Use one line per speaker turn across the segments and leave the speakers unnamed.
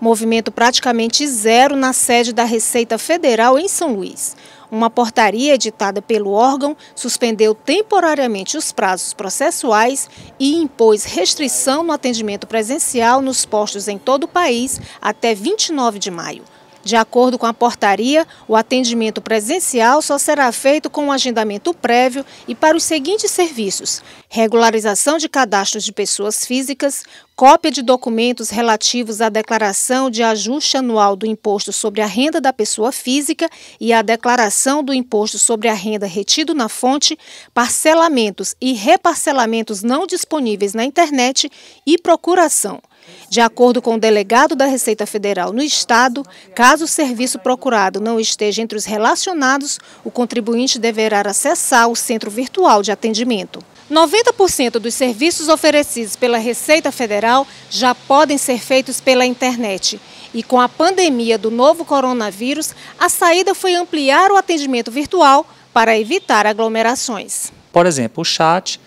movimento praticamente zero na sede da Receita Federal em São Luís. Uma portaria editada pelo órgão suspendeu temporariamente os prazos processuais e impôs restrição no atendimento presencial nos postos em todo o país até 29 de maio. De acordo com a portaria, o atendimento presencial só será feito com um agendamento prévio e para os seguintes serviços: regularização de cadastros de pessoas físicas, cópia de documentos relativos à declaração de ajuste anual do imposto sobre a renda da pessoa física e à declaração do imposto sobre a renda retido na fonte, parcelamentos e reparcelamentos não disponíveis na internet e procuração. De acordo com o delegado da Receita Federal no Estado, caso o serviço procurado não esteja entre os relacionados, o contribuinte deverá acessar o centro virtual de atendimento. 90% dos serviços oferecidos pela Receita Federal já podem ser feitos pela internet. E com a pandemia do novo coronavírus, a saída foi ampliar o atendimento virtual para evitar aglomerações.
Por exemplo, o chat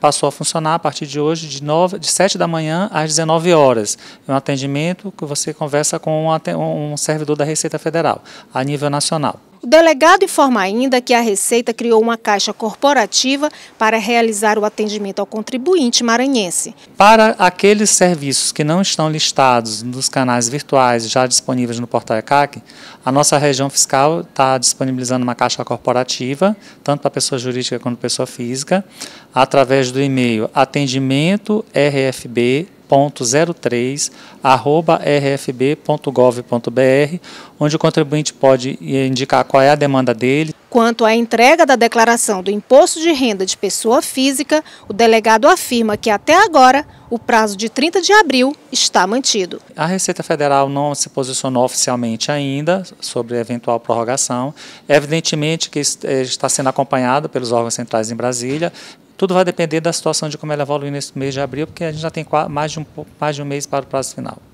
passou a funcionar a partir de hoje, de, nove de 7 da manhã às 19 horas. É um atendimento que você conversa com um servidor da Receita Federal, a nível nacional
delegado informa ainda que a Receita criou uma caixa corporativa para realizar o atendimento ao contribuinte maranhense.
Para aqueles serviços que não estão listados nos canais virtuais já disponíveis no portal ECAC, a nossa região fiscal está disponibilizando uma caixa corporativa, tanto para pessoa jurídica quanto pessoa física, através do e-mail atendimento rfb 03@rfb.gov.br, onde o contribuinte pode eh, indicar qual é a demanda dele.
Quanto à entrega da declaração do imposto de renda de pessoa física, o delegado afirma que até agora o prazo de 30 de abril está mantido.
A Receita Federal não se posicionou oficialmente ainda sobre eventual prorrogação. Evidentemente que eh, está sendo acompanhado pelos órgãos centrais em Brasília tudo vai depender da situação de como ela evolui nesse mês de abril, porque a gente já tem mais de um, mais de um mês para o prazo final.